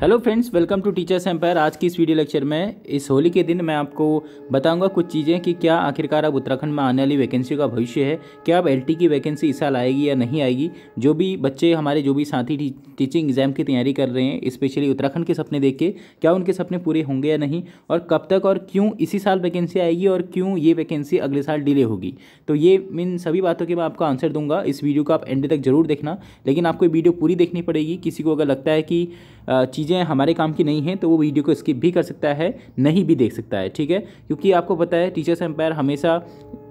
hello friends welcome to teachers empire आज की इस वीडियो लेक्चर में इस होली के दिन मैं आपको बताऊंगा कुछ चीज़ें कि क्या आखिरकार अब उत्तराखंड में आने वाली वैकेंसी का भविष्य है क्या अब एलटी की वैकेंसी इस साल आएगी या नहीं आएगी जो भी बच्चे हमारे जो भी साथी टी, टीचिंग एग्जाम की तैयारी कर रहे हैं स्पेशली उत्तराखंड के सपने देख के क्या उनके सपने पूरे होंगे या नहीं और कब तक और क्यों इसी साल वैकेंसी आएगी और क्यों ये वैकेंसी अगले साल डिले होगी तो ये इन सभी बातों के मैं आपको आंसर दूंगा इस वीडियो को आप एंड तक जरूर देखना लेकिन आपको वीडियो पूरी देखनी पड़ेगी किसी को अगर लगता है कि चीज़ें हमारे काम की नहीं हैं तो वो वीडियो को स्किप भी कर सकता है नहीं भी देख सकता है ठीक है क्योंकि आपको पता है टीचर्स एम्पायर हमेशा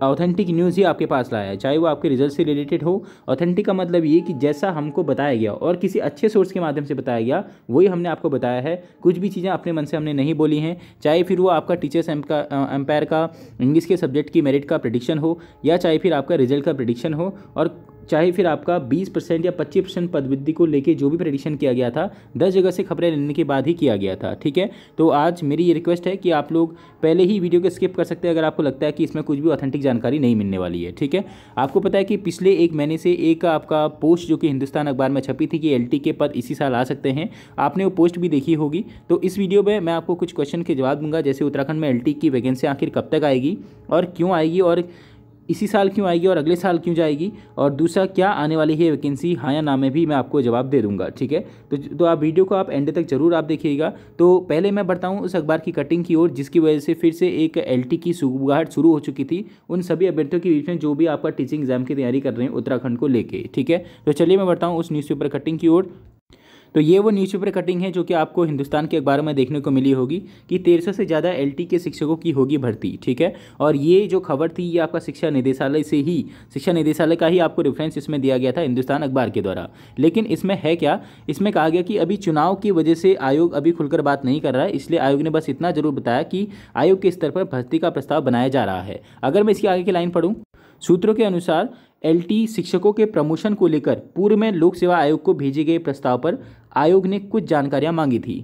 ऑथेंटिक न्यूज़ ही आपके पास लाया है चाहे वो आपके रिजल्ट से रिलेटेड हो ऑथेंटिक का मतलब ये कि जैसा हमको बताया गया और किसी अच्छे सोर्स के माध्यम से बताया गया वही हमने आपको बताया है कुछ भी चीज़ें अपने मन से हमने नहीं बोली हैं चाहे फिर वो आपका टीचर्स एम्पायर का इंग्लिश के सब्जेक्ट की मेरिट का प्रडिक्शन हो या चाहे फिर आपका रिजल्ट का प्रडिक्शन हो और चाहे फिर आपका 20 परसेंट या 25 परसेंट पदवृद्धि को लेके जो भी प्रेडिक्शन किया गया था दस जगह से खबरें लेने के बाद ही किया गया था ठीक है तो आज मेरी ये रिक्वेस्ट है कि आप लोग पहले ही वीडियो को स्किप कर सकते हैं अगर आपको लगता है कि इसमें कुछ भी ऑथेंटिक जानकारी नहीं मिलने वाली है ठीक है आपको पता है कि पिछले एक महीने से एक आपका पोस्ट जो कि हिंदुस्तान अखबार में छपी थी कि एल के पद इसी साल आ सकते हैं आपने वो पोस्ट भी देखी होगी तो इस वीडियो में मैं आपको कुछ क्वेश्चन के जवाब दूंगा जैसे उत्तराखंड में एल की वैकेंसी आखिर कब तक आएगी और क्यों आएगी और इसी साल क्यों आएगी और अगले साल क्यों जाएगी और दूसरा क्या आने वाली है वैकेंसी हाँ या ना में भी मैं आपको जवाब दे दूंगा ठीक है तो तो आप वीडियो को आप एंड तक जरूर आप देखिएगा तो पहले मैं बढ़ता हूँ उस अखबार की कटिंग की ओर जिसकी वजह से फिर से एक एल की सुगुगाहट शुरू हो चुकी थी उन सभी अभ्यर्थियों के बीच में जो भी आपका टीचिंग एग्जाम की तैयारी कर रहे हैं उत्तराखंड को लेकर ठीक है तो चलिए मैं बढ़ता हूँ उस न्यूज़पेपर कटिंग की ओर तो ये वो न्यूज़पेपर कटिंग है जो कि आपको हिंदुस्तान के अखबारों में देखने को मिली होगी कि तेरह से ज़्यादा एल के शिक्षकों की होगी भर्ती ठीक है और ये जो खबर थी ये आपका शिक्षा निदेशालय से ही शिक्षा निदेशालय का ही आपको रेफरेंस इसमें दिया गया था हिंदुस्तान अखबार के द्वारा लेकिन इसमें है क्या इसमें कहा गया कि अभी चुनाव की वजह से आयोग अभी खुलकर बात नहीं कर रहा है इसलिए आयोग ने बस इतना जरूर बताया कि आयोग के स्तर पर भर्ती का प्रस्ताव बनाया जा रहा है अगर मैं इसकी आगे की लाइन पढ़ूँ सूत्रों के अनुसार एलटी शिक्षकों के प्रमोशन को लेकर पूर्व में लोक सेवा आयोग को भेजे गए प्रस्ताव पर आयोग ने कुछ जानकारियां मांगी थी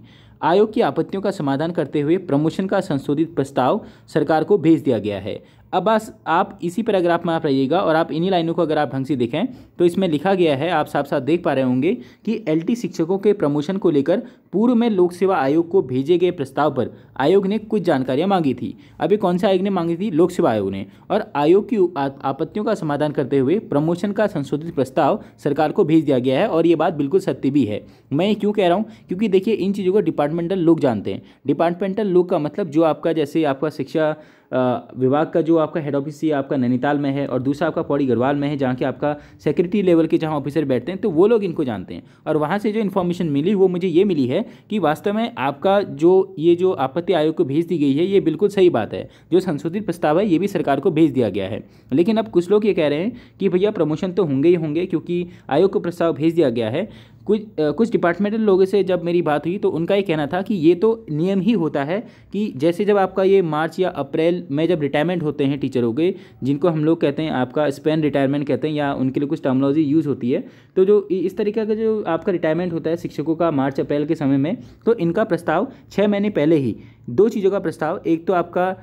आयोग की आपत्तियों का समाधान करते हुए प्रमोशन का संशोधित प्रस्ताव सरकार को भेज दिया गया है अब बस आप इसी पैराग्राफ में आप रहिएगा और आप इन्हीं लाइनों को अगर आप ढंग से देखें तो इसमें लिखा गया है आप साफ साफ देख पा रहे होंगे कि एलटी शिक्षकों के प्रमोशन को लेकर पूर्व में लोक सेवा आयोग को भेजे गए प्रस्ताव पर आयोग ने कुछ जानकारियां मांगी थी अभी कौन से आयोग ने मांगी थी लोक सेवा आयोग ने और आयोग की आपत्तियों का समाधान करते हुए प्रमोशन का संशोधित प्रस्ताव सरकार को भेज दिया गया है और ये बात बिल्कुल सत्य भी है मैं क्यों कह रहा हूँ क्योंकि देखिए इन चीज़ों को डिपार्टमेंटल लोग जानते हैं डिपार्टमेंटल लोग का मतलब जो आपका जैसे आपका शिक्षा विभाग का जो आपका हेड ऑफिस है आपका नैनीताल में है और दूसरा आपका पौड़ी गढ़वाल में है जहाँ के आपका सेक्रेटरी लेवल के जहाँ ऑफिसर बैठते हैं तो वो लोग इनको जानते हैं और वहाँ से जो इन्फॉर्मेशन मिली वो मुझे ये मिली है कि वास्तव में आपका जो ये जो आपत्ति आयोग को भेज दी गई है ये बिल्कुल सही बात है जो संशोधित प्रस्ताव है ये भी सरकार को भेज दिया गया है लेकिन अब कुछ लोग ये कह रहे हैं कि भैया प्रमोशन तो होंगे ही होंगे क्योंकि आयोग को प्रस्ताव भेज दिया गया है कुछ कुछ डिपार्टमेंटल लोगों से जब मेरी बात हुई तो उनका ये कहना था कि ये तो नियम ही होता है कि जैसे जब आपका ये मार्च या अप्रैल में जब रिटायरमेंट होते हैं टीचरों के जिनको हम लोग कहते हैं आपका स्पेन रिटायरमेंट कहते हैं या उनके लिए कुछ टर्मोलॉजी यूज़ होती है तो जो इस तरीके का जो आपका रिटायरमेंट होता है शिक्षकों का मार्च अप्रैल के समय में तो इनका प्रस्ताव छः महीने पहले ही दो चीज़ों का प्रस्ताव एक तो आपका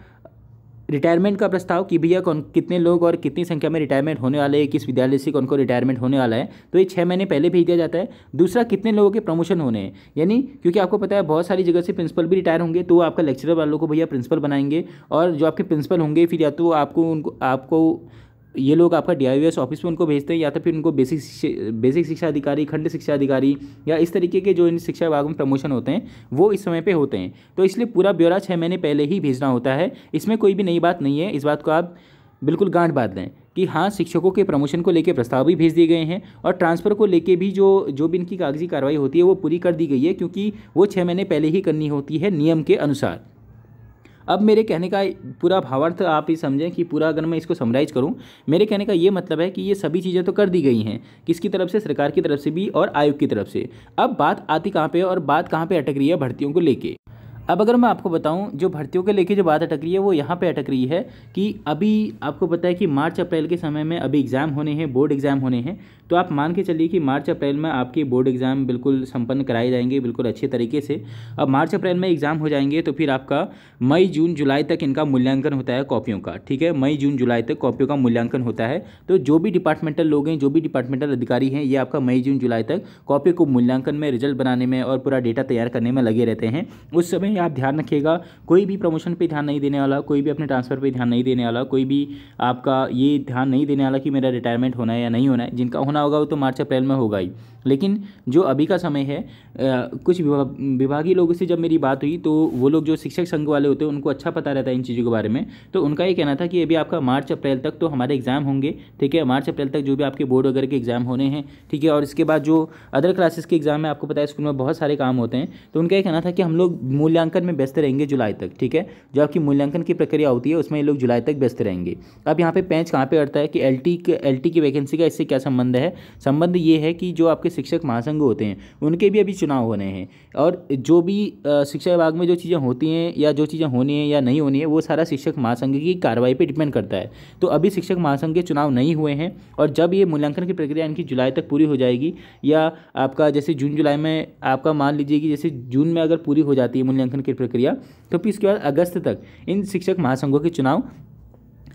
रिटायरमेंट का प्रस्ताव कि भैया कौन कितने लोग और कितनी संख्या में रिटायरमेंट होने वाले हैं किस विद्यालय से कौन को रिटायरमेंट होने वाला है तो ये छः महीने पहले भेज दिया जाता है दूसरा कितने लोगों के प्रमोशन होने हैं यानी क्योंकि आपको पता है बहुत सारी जगह से प्रिंसिपल भी रिटायर होंगे तो वो आपका लेक्चरर वालों को भैया प्रिंसिपल बनाएंगे और जो आपके प्रिंसिपल होंगे फिर या तो आपको उनको आपको ये लोग आपका डी ऑफिस में उनको भेजते हैं या तो फिर उनको बेसिक बेसिक शिक्षा अधिकारी खंड शिक्षा अधिकारी या इस तरीके के जो इन शिक्षा विभाग में प्रमोशन होते हैं वो इस समय पर होते हैं तो इसलिए पूरा ब्यौरा छः महीने पहले ही भेजना होता है इसमें कोई भी नई बात नहीं है इस बात को आप बिल्कुल गांठ बांध लें कि हाँ शिक्षकों के प्रमोशन को लेकर प्रस्ताव भी भेज दिए गए हैं और ट्रांसफ़र को लेकर भी जो जो भी इनकी कागजी कार्रवाई होती है वो पूरी कर दी गई है क्योंकि वो छः महीने पहले ही करनी होती है नियम के अनुसार अब मेरे कहने का पूरा भावार्थ आप ही समझें कि पूरा अगर मैं इसको समराइज करूँ मेरे कहने का ये मतलब है कि ये सभी चीज़ें तो कर दी गई हैं किसकी तरफ से सरकार की तरफ से भी और आयोग की तरफ से अब बात आती कहाँ पर और बात कहाँ पर अटक रही है भर्तियों को लेकर अब अगर मैं आपको बताऊं जो भर्तियों के लेके जो बात अटक रही है वो यहाँ पे अटक रही है कि अभी आपको पता है कि मार्च अप्रैल के समय में अभी एग्ज़ाम होने हैं बोर्ड एग्ज़ाम होने हैं तो आप मान के चलिए कि मार्च अप्रैल में आपके बोर्ड एग्ज़ाम बिल्कुल संपन्न कराए जाएंगे बिल्कुल अच्छे तरीके से अब मार्च अप्रैल में एग्ज़ाम हो जाएंगे तो फिर आपका मई जून जुलाई तक इनका मूल्यांकन होता है कॉपियों का ठीक है मई जून जुलाई तक कॉपियों का मूल्यांकन होता है तो जो भी डिपार्टमेंटल लोग हैं जो भी डिपार्टमेंटल अधिकारी हैं ये आपका मई जून जुलाई तक कॉपी को मूल्यांकन में रिजल्ट बनाने में और पूरा डेटा तैयार करने में लगे रहते हैं उस समय आप ध्यान रखिएगा कोई भी प्रमोशन पे ध्यान नहीं देने वाला कोई भी अपने ट्रांसफ़र पे ध्यान नहीं देने वाला कोई भी आपका ये ध्यान नहीं देने वाला कि मेरा रिटायरमेंट होना है या नहीं होना है जिनका होना होगा वो तो मार्च अप्रैल में होगा ही लेकिन जो अभी का समय है कुछ विभागीय लोगों से जब मेरी बात हुई तो वो लोग जो शिक्षक संघ वाले होते हैं उनको अच्छा पता रहता है इन चीज़ों के बारे में तो उनका ये कहना था कि अभी आपका मार्च अप्रैल तक तो हमारे एग्ज़ाम होंगे ठीक है मार्च अप्रैल तक जो भी आपके बोर्ड वगैरह के एग्ज़ाम होने हैं ठीक है और इसके बाद जो अदर क्लासेस के एग्ज़ाम में आपको पता है स्कूल में बहुत सारे काम होते हैं तो उनका ये कहना था कि हम लोग मूल्यांकन मूल्यांकन में व्यस्त रहेंगे जुलाई तक ठीक है जो आपकी मूल्यांकन की प्रक्रिया होती है उसमें ये लोग जुलाई तक व्यस्त रहेंगे अब यहाँ पे पेंच कहाँ पे अड़ता है कि एल टी एल टी की वैकेंसी का इससे क्या संबंध है संबंध ये है कि जो आपके शिक्षक महासंघ होते हैं उनके भी अभी चुनाव होने हैं और जो भी शिक्षा विभाग में जो चीज़ें होती हैं या जो चीज़ें होनी है या नहीं होनी है वो सारा शिक्षक महासंघ की कार्रवाई पर डिपेंड करता है तो अभी शिक्षक महासंघ के चुनाव नहीं हुए हैं और जब ये मूल्यांकन की प्रक्रिया इनकी जुलाई तक पूरी हो जाएगी या आपका जैसे जून जुलाई में आपका मान लीजिए कि जैसे जून में अगर पूरी हो जाती है मूल्यांकन लेखन की प्रक्रिया तो फिर इसके बाद अगस्त तक इन शिक्षक महासंघों के चुनाव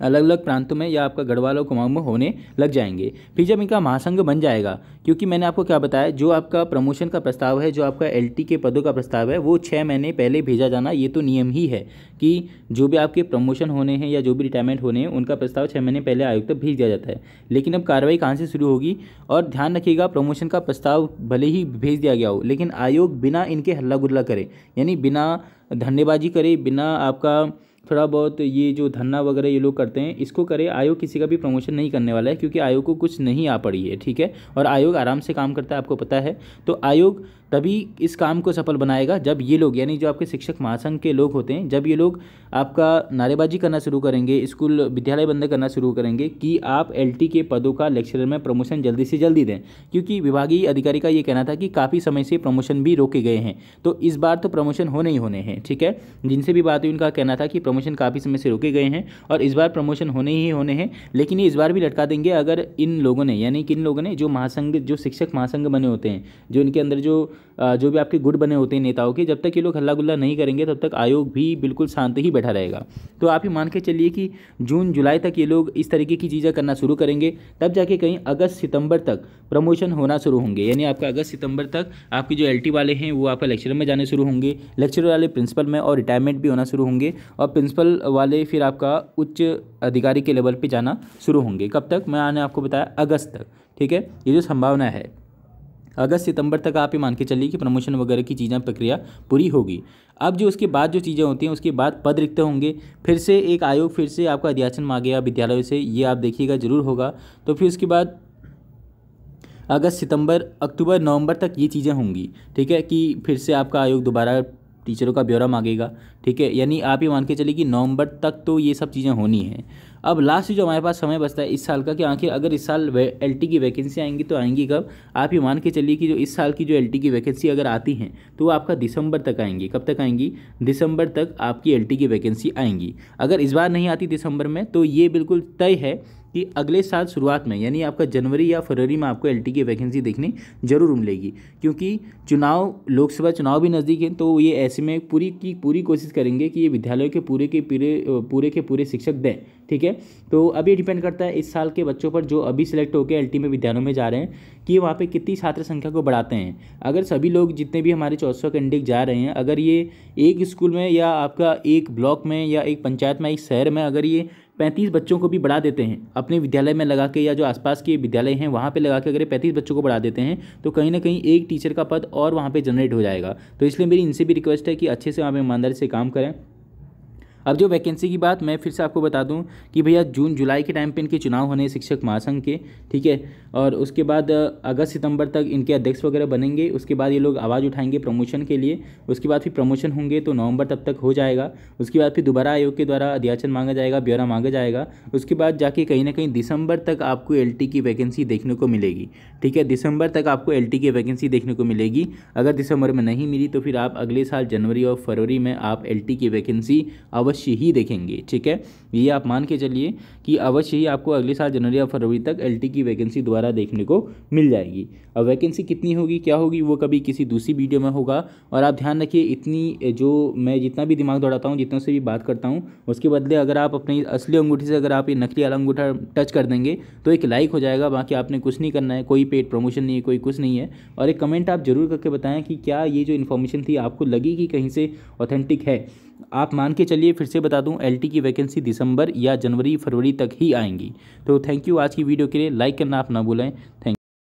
अलग अलग प्रांतों में या आपका गढ़वाल और कुमाऊं में होने लग जाएंगे फिर जब इनका महासंघ बन जाएगा क्योंकि मैंने आपको क्या बताया जो आपका प्रमोशन का प्रस्ताव है जो आपका एल के पदों का प्रस्ताव है वो छः महीने पहले भेजा जाना ये तो नियम ही है कि जो भी आपके प्रमोशन होने हैं या जो भी रिटायरमेंट होने हैं उनका प्रस्ताव छः महीने पहले आयोग तक भेज दिया जाता है लेकिन अब कार्रवाई कहाँ से शुरू होगी और ध्यान रखिएगा प्रमोशन का प्रस्ताव भले ही भेज दिया गया हो लेकिन आयोग बिना इनके हल्ला गुल्ला करे यानी बिना धन्यवादी करे बिना आपका थोड़ा बहुत ये जो धन्ना वगैरह ये लोग करते हैं इसको करें आयोग किसी का भी प्रमोशन नहीं करने वाला है क्योंकि आयोग को कुछ नहीं आ पड़ी है ठीक है और आयोग आराम से काम करता है आपको पता है तो आयोग तभी इस काम को सफल बनाएगा जब ये लोग यानी जो आपके शिक्षक महासंघ के लोग होते हैं जब ये लोग आपका नारेबाजी करना शुरू करेंगे स्कूल विद्यालय बंद करना शुरू करेंगे कि आप एलटी के पदों का लेक्चरर में प्रमोशन जल्दी से जल्दी दें क्योंकि विभागीय अधिकारी का ये कहना था कि काफ़ी समय से प्रमोशन भी रोके गए हैं तो इस बार तो प्रमोशन होने ही होने हैं ठीक है जिनसे भी बात हुई उनका कहना था कि प्रमोशन काफ़ी समय से रुके गए हैं और इस बार प्रमोशन होने ही होने हैं लेकिन ये इस बार भी लटका देंगे अगर इन लोगों ने यानी कि इन लोगों ने जो महासंघ जो शिक्षक महासंघ बने होते हैं जो इनके अंदर जो जो भी आपके गुट बने होते हैं नेताओं के जब तक ये लोग हल्ला गुल्ला नहीं करेंगे तब तक आयोग भी बिल्कुल शांत ही बैठा रहेगा तो आप ही मान के चलिए कि जून जुलाई तक ये लोग इस तरीके की चीज़ें करना शुरू करेंगे तब जाके कहीं अगस्त सितंबर तक प्रमोशन होना शुरू होंगे यानी आपका अगस्त सितंबर तक आपके जो एल वाले हैं वो आपका लेक्चर में जाने शुरू होंगे लेक्चर वाले प्रिंसिपल में और रिटायरमेंट भी होना शुरू होंगे और प्रिंसिपल वाले फिर आपका उच्च अधिकारी के लेवल पे जाना शुरू होंगे कब तक मैं आने आपको बताया अगस्त तक ठीक है ये जो संभावना है अगस्त सितंबर तक आप ये मान के चलिए कि प्रमोशन वगैरह की चीज़ें प्रक्रिया पूरी होगी अब जो उसके बाद जो चीज़ें होती हैं उसके बाद पद रिक्त होंगे फिर से एक आयोग फिर से आपका अध्याचन मांगेगा विद्यालयों से ये आप देखिएगा जरूर होगा तो फिर उसके बाद अगस्त सितंबर अक्टूबर नवंबर तक ये चीज़ें होंगी ठीक है कि फिर से आपका आयोग दोबारा टीचरों का ब्यौरा मांगेगा ठीक है यानी आप ये मान के चलिए कि नवंबर तक तो ये सब चीज़ें होनी है अब लास्ट जो हमारे पास समय बचता है इस साल का कि आखिर अगर इस साल एल की वैकेंसी आएंगी तो आएंगी कब आप ये मान के चलिए कि जो इस साल की जो एल की वैकेंसी अगर आती हैं तो वो आपका दिसंबर तक आएंगी कब तक आएंगी दिसंबर तक आपकी एल की वैकेंसी आएंगी अगर इस बार नहीं आती दिसंबर में तो ये बिल्कुल तय है कि अगले साल शुरुआत में यानी आपका जनवरी या फरवरी में आपको एलटी की वैकेंसी देखने जरूर मिलेगी क्योंकि चुनाव लोकसभा चुनाव भी नज़दीक है तो ये ऐसे में पूरी की पूरी कोशिश करेंगे कि ये विद्यालय के पूरे के पूरे पूरे के पूरे शिक्षक दें ठीक है तो अब ये डिपेंड करता है इस साल के बच्चों पर जो अभी सिलेक्ट होकर एल में विद्यालयों में जा रहे हैं कि वहाँ पर कितनी छात्र संख्या को बढ़ाते हैं अगर सभी लोग जितने भी हमारे चौदह कैंडिडेट जा रहे हैं अगर ये एक स्कूल में या आपका एक ब्लॉक में या एक पंचायत में एक शहर में अगर ये पैंतीस बच्चों को भी बढ़ा देते हैं अपने विद्यालय में लगा के या जो आसपास के विद्यालय हैं वहाँ पे लगा के अगर पैंतीस बच्चों को बढ़ा देते हैं तो कहीं ना कहीं एक टीचर का पद और वहाँ पर जनरेट हो जाएगा तो इसलिए मेरी इनसे भी रिक्वेस्ट है कि अच्छे से वहाँ पर ईमानदारी से काम करें अब जो वैकेंसी की बात मैं फिर से आपको बता दूं कि भैया जून जुलाई के टाइम पे इनके चुनाव होने शिक्षक महासंघ के ठीक है और उसके बाद अगस्त सितंबर तक इनके अध्यक्ष वगैरह बनेंगे उसके बाद ये लोग आवाज़ उठाएंगे प्रमोशन के लिए उसके बाद फिर प्रमोशन होंगे तो नवंबर तब तक हो जाएगा उसके बाद फिर दोबारा आयोग के द्वारा अध्याचन मांगा जाएगा ब्यौरा मांगा जाएगा उसके बाद जाके कहीं ना कहीं दिसंबर तक आपको एल की वैकेंसी देखने को मिलेगी ठीक है दिसंबर तक आपको एल की वैकेंसी देखने को मिलेगी अगर दिसंबर में नहीं मिली तो फिर आप अगले साल जनवरी और फरवरी में आप एल की वैकेंसी अवश्य अवश्य ही देखेंगे ठीक है ये आप मान के चलिए कि अवश्य ही आपको अगले साल जनवरी या फरवरी तक एल की वैकेंसी द्वारा देखने को मिल जाएगी अब वैकेंसी कितनी होगी क्या होगी वो कभी किसी दूसरी वीडियो में होगा और आप ध्यान रखिए इतनी जो मैं जितना भी दिमाग दौड़ाता हूँ जितना से भी बात करता हूँ उसके बदले अगर आप अपनी असली अंगूठी से अगर आप ये नकली वाला अंगूठा टच कर देंगे तो एक लाइक हो जाएगा बाकी आपने कुछ नहीं करना है कोई पेड प्रमोशन नहीं है कोई कुछ नहीं है और एक कमेंट आप जरूर करके बताएं कि क्या ये जो इन्फॉर्मेशन थी आपको लगी कि कहीं से ऑथेंटिक है आप मान के चलिए फिर से बता दूं एलटी की वैकेंसी दिसंबर या जनवरी फरवरी तक ही आएंगी तो थैंक यू आज की वीडियो के लिए लाइक करना आप ना भूलें थैंक